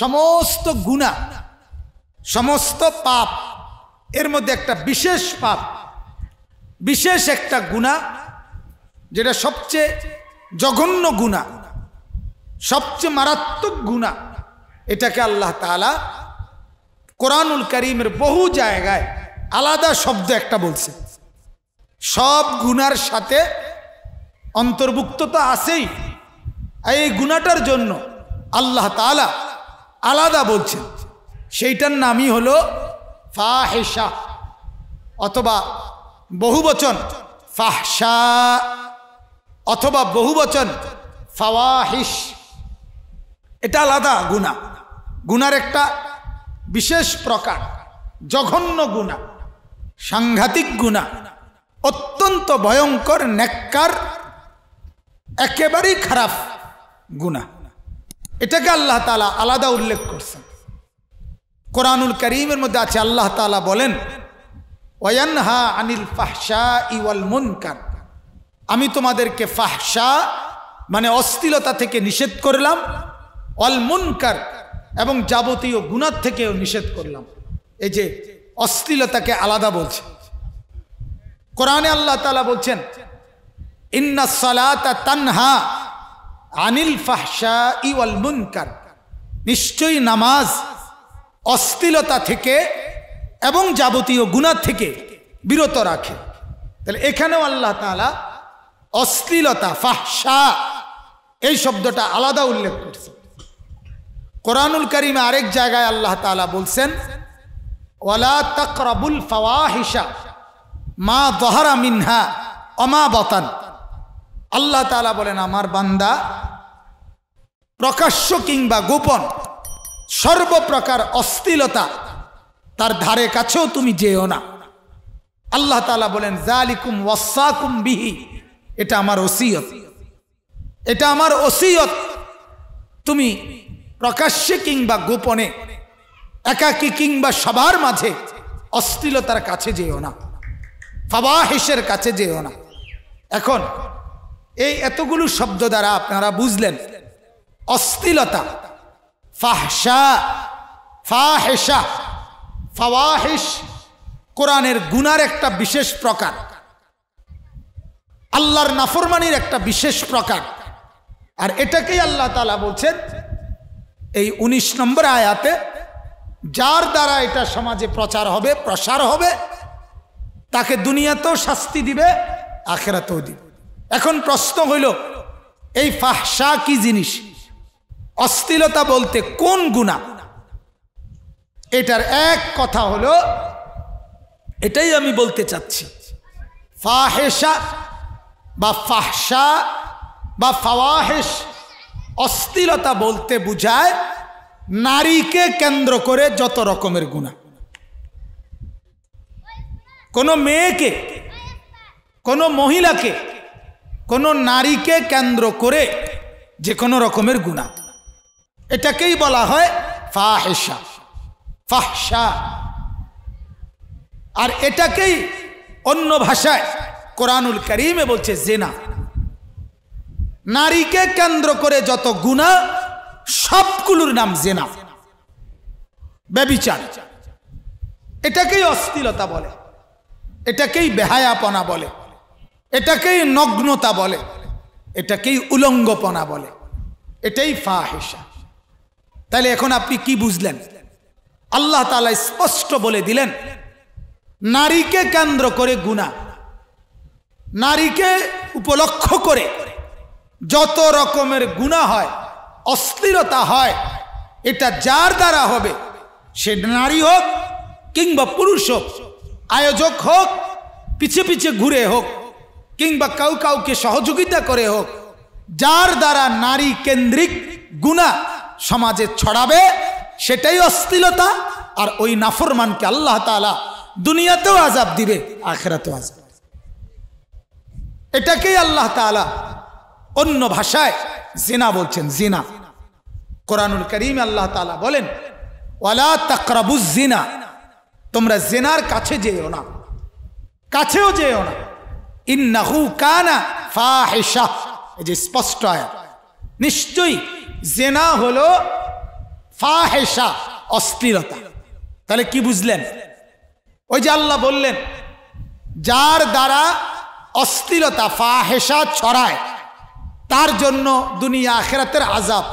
সমস্ত গুণা সমস্ত পাপ এর মধ্যে একটা বিশেষ পাপ বিশেষ একটা গুণা যেটা সবচেয়ে জঘন্য গুণা সবচেয়ে মারাত্মক গুণা এটাকে আল্লাহ তালা কোরআনুল করিমের বহু জায়গায় আলাদা শব্দ একটা বলছে সব গুনার সাথে অন্তর্ভুক্ত তো আছেই এই গুণাটার জন্য আল্লাহ তালা আলাদা বলছেন সেইটার নামই হলো ফাহেসা অথবা বহুবচন ফাহসা অথবা বহুবচন ফাওয়াহিস এটা আলাদা গুণা গুনার একটা বিশেষ প্রকার জঘন্য গুণা সাংঘাতিক গুণা অত্যন্ত ভয়ঙ্কর নেককার একেবারেই খারাপ গুণা এটাকে আল্লাহ তালা আলাদা উল্লেখ করছেন কোরআনুল করিমের মধ্যে আছে আল্লাহ তালা বলেন ওয়ানহা আনিল ফাহসা ইওয়াল মুনকার আমি তোমাদেরকে ফাহসা মানে অশ্লীলতা থেকে নিষেধ করলাম অল মুনকার এবং যাবতীয় গুণার থেকেও নিষেধ করলাম এই যে অশ্লীলতাকে আলাদা বলছে কোরআনে আল্লাহ তালা বলছেন ইন্না সালাত তানহা আনিল ফাহসা ইওয়াল মুনকার নিশ্চয়ই নামাজ অশ্লীলতা থেকে এবং যাবতীয় গুণা থেকে বিরত রাখে তাহলে এখানেও আল্লাহ তালা অশ্লীলতা ফাহসা এই শব্দটা আলাদা উল্লেখ করছে কোরআনুল করিমে আরেক জায়গায় আল্লাহ তালা বলছেন ওয়ালা তকরাবুল ফাওয়াহিসা মা দহারা মিনহা অমা বতান আল্লাহ তালা বলেন আমার বান্দা প্রকাশ্য কিংবা গোপন সর্বপ্রকার অস্থিলতা তার ধারে কাছেও তুমি যেও না আল্লাহ তালা বলেন জালিকুম ওয়াসাকুম বিহি এটা আমার ওসিয়ত এটা আমার ওসিয়ত তুমি প্রকাশ্যে কিংবা গোপনে একাকি কিংবা সবার মাঝে অশ্লীলতার কাছে যেও না ফাবাহেসের কাছে যেও না এখন এই এতগুলো শব্দ দ্বারা আপনারা বুঝলেন অস্থিলতা ফাহসা ফাহেসা ফাওয়াহিস কোরআনের গুনার একটা বিশেষ প্রকার আল্লাহর নাফরমানির একটা বিশেষ প্রকার আর এটাকেই আল্লাহ তালা বলছেন এই ১৯ নম্বর আয়াতে যার দ্বারা এটা সমাজে প্রচার হবে প্রসার হবে তাকে দুনিয়াতেও শাস্তি দিবে আখেরাতেও দিবে এখন প্রশ্ন হইল এই ফাহসা কি জিনিস অশ্লীলতা বলতে কোন গুণা এটার এক কথা হলো এটাই আমি বলতে চাচ্ছি ফাহেসা বা ফাহসা বা ফাওয়াহেস অস্থিরতা বলতে বুঝায় নারীকে কেন্দ্র করে যত রকমের গুণা কোনো মেয়েকে কোনো মহিলাকে কোনো নারীকে কেন্দ্র করে যে কোনো রকমের গুণা এটাকেই বলা হয় ফাহেসা ফাহসা আর এটাকেই অন্য ভাষায় কোরআনুল করিমে বলছে জেনা নারীকে কেন্দ্র করে যত গুণা সবগুলোর নাম জেনা ব্যবিচার এটাকেই অস্থিলতা বলে এটাকেই বেহায়াপনা বলে এটাকেই নগ্নতা বলে এটাকেই উলঙ্গপনা বলে এটাই ফাহেসা তাহলে এখন আপনি কি বুঝলেন আল্লাহ তালা স্পষ্ট বলে দিলেন নারীকে কেন্দ্র করে গুণা নারীকে উপলক্ষ করে যত রকমের গুণা হয় অস্থিরতা হয় এটা যার দ্বারা হবে সে নারী হোক কিংবা পুরুষ হোক আয়োজক হোক পিছে পিছে ঘুরে হোক কিংবা কাউ কাউকে সহযোগিতা করে হোক যার দ্বারা নারী কেন্দ্রিক গুণা সমাজে ছড়াবে সেটাই অস্থিলতা আর ওই নাফরমানকে আল্লাহ তালা দুনিয়াতেও আজাব দিবে আখেরাতেও আজাব এটাকেই আল্লাহ তালা অন্য ভাষায় জিনা বলছেন জিনা কোরআনুল করিম আল্লাহ তালা বলেন ওয়ালা তাকরাবুজ জিনা তোমরা জেনার কাছে যেও না কাছেও যেও না ইন্নাহু কানা ফাহিশা এই যে স্পষ্ট নিশ্চয়ই জেনা হলো ফাহেসা অস্থিরতা তাহলে কি বুঝলেন ওই যে আল্লাহ বললেন যার দ্বারা অস্থিরতা ফাহেসা ছড়ায় তার জন্য দুনিয়া আখেরাতের আজাব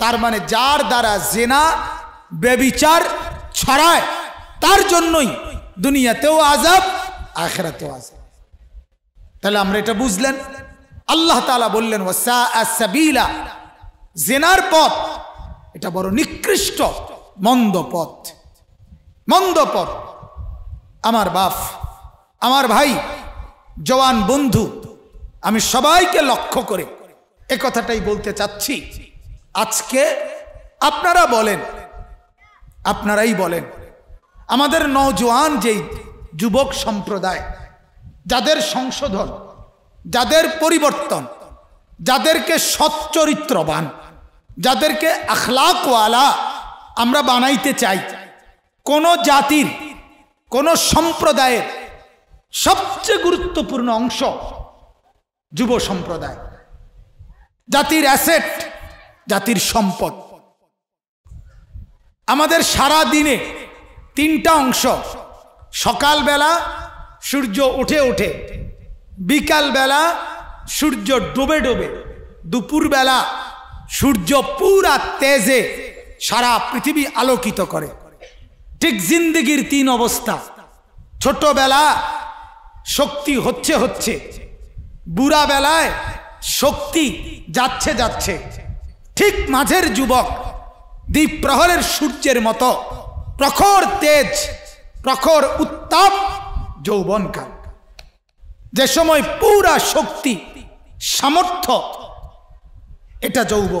তার মানে যার দ্বারা জেনা বেবিচার ছড়ায় তার জন্যই দুনিয়াতেও আজাব আখেরাতেও আজাব তাহলে আমরা এটা বুঝলেন আল্লাহ তালা বললেন ওয়াসাবিলা জেনার পথ এটা বড় নিকৃষ্ট মন্দ পথ মন্দ পথ আমার বাপ আমার ভাই জওয়ান বন্ধু আমি সবাইকে লক্ষ্য করে এ কথাটাই বলতে চাচ্ছি আজকে আপনারা বলেন আপনারাই বলেন আমাদের নজওয়ান যেই যুবক সম্প্রদায় যাদের সংশোধন যাদের পরিবর্তন যাদেরকে সচ্চরিত্রবান যাদেরকে আখলাকওয়ালা আমরা বানাইতে চাই কোন জাতির কোন সম্প্রদায়ের সবচেয়ে গুরুত্বপূর্ণ অংশ যুব সম্প্রদায় জাতির অ্যাসেট জাতির সম্পদ আমাদের সারা দিনে তিনটা অংশ সকালবেলা সূর্য উঠে উঠে বিকালবেলা সূর্য ডুবে ডুবে দুপুরবেলা সূর্য পুরা তেজে সারা পৃথিবী আলোকিত করে ঠিক জিন্দগির তিন অবস্থা ছোটবেলা শক্তি হচ্ছে হচ্ছে বুড়া বেলায় শক্তি যাচ্ছে যাচ্ছে ঠিক মাঝের যুবক দ্বীপ প্রহরের সূর্যের মতো প্রখর তেজ প্রখর উত্তাপ যৌবনকাল যে সময় পুরা শক্তি সামর্থ্য এটা যৌব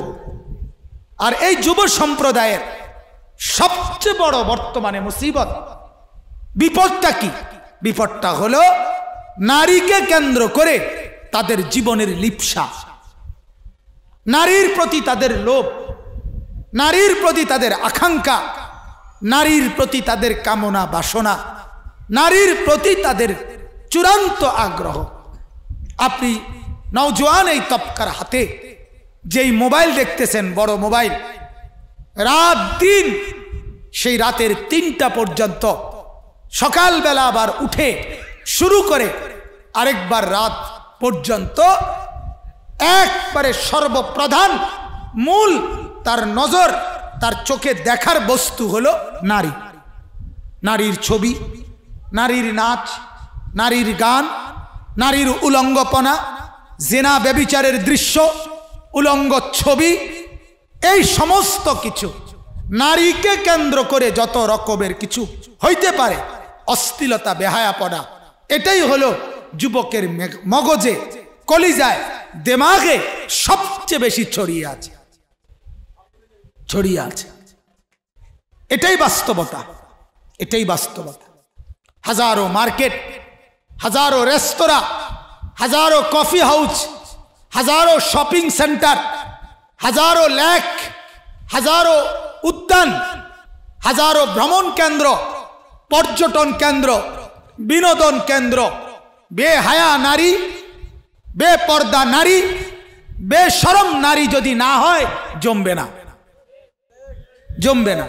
আর এই যুব সম্প্রদায়ের সবচেয়ে বড় বর্তমানে মুসিবত বিপদটা কি বিপদটা হলো নারীকে কেন্দ্র করে তাদের জীবনের লিপসা নারীর প্রতি তাদের লোভ নারীর প্রতি তাদের আকাঙ্ক্ষা নারীর প্রতি তাদের কামনা বাসনা নারীর প্রতি তাদের চূড়ান্ত আগ্রহ আপনি নওজোয়ান এই তপকার হাতে যেই মোবাইল দেখতেছেন বড় মোবাইল রাত দিন সেই রাতের তিনটা পর্যন্ত সকালবেলা আবার উঠে শুরু করে আরেকবার রাত পর্যন্ত একবারে সর্বপ্রধান মূল তার নজর তার চোখে দেখার বস্তু হলো নারী নারীর ছবি নারীর নাচ নারীর গান নারীর উলঙ্গপনা জেনা ব্যবিচারের দৃশ্য উলঙ্গ ছবি এই সমস্ত কিছু নারীকে কেন্দ্র করে যত রকমের কিছু হইতে পারে অস্থিলতা বেহায়াপনা এটাই হলো যুবকের মগজে কলিজায় দেমাগে সবচেয়ে বেশি ছড়িয়ে আছে ছড়িয়ে আছে এটাই বাস্তবতা এটাই বাস্তবতা হাজারো মার্কেট হাজারো রেস্তোরাঁ হাজারো কফি হাউস হাজারো শপিং সেন্টার হাজারো লেক হাজারো উদ্যান হাজারো ভ্রমণ কেন্দ্র পর্যটন কেন্দ্র বিনোদন কেন্দ্র বেহায়া নারী বেপর্দা নারী বেসরম নারী যদি না হয় জমবে না জমবে না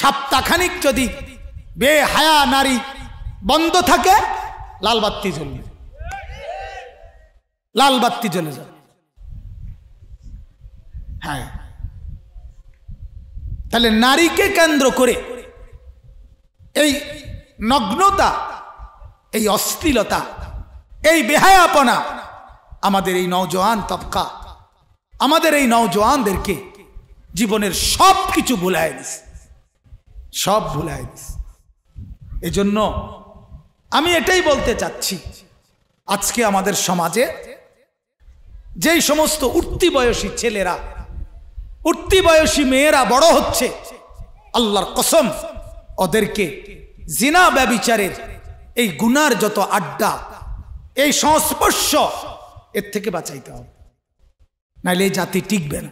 সপ্তাহখানিক যদি বেহায়া নারী বন্ধ থাকে লাল বাত্তি জ্বলবে লাল বাত্তি জ্বলে যাবে হ্যাঁ তাহলে নারীকে কেন্দ্র করে এই নগ্নতা এই অশ্লীলতা এই বেহায়াপনা আমাদের এই নওজোয়ান তবকা আমাদের এই নওজোয়ানদেরকে জীবনের সব কিছু ভুলায় দিস সব ভুলায় দিস এজন্য আমি এটাই বলতে চাচ্ছি আজকে আমাদের সমাজে যেই সমস্ত উঠতি বয়সী ছেলেরা উঠতি বয়সী মেয়েরা বড় হচ্ছে আল্লাহর কসম ওদেরকে জিনা ব্যবিচারের এই গুনার যত আড্ডা এই সংস্পর্শ এর থেকে বাঁচাইতে হবে নাহলে এই জাতি টিকবে না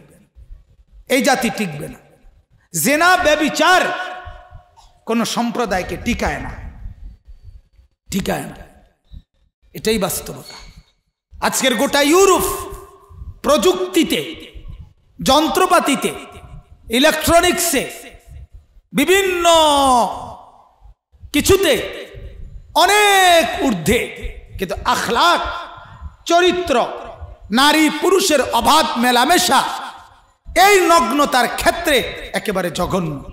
এই জাতি টিকবে না জেনা ব্যবিচার কোনো সম্প্রদায়কে টিকায় না ঠিকায় না এটাই বাস্তবতা আজকের গোটা ইউরোপ প্রযুক্তিতে যন্ত্রপাতিতে ইলেকট্রনিক্সে বিভিন্ন কিছুতে অনেক ঊর্ধ্বে কিন্তু আখলাক চরিত্র নারী পুরুষের অভাব মেলামেশা এই নগ্নতার ক্ষেত্রে একেবারে জঘন্য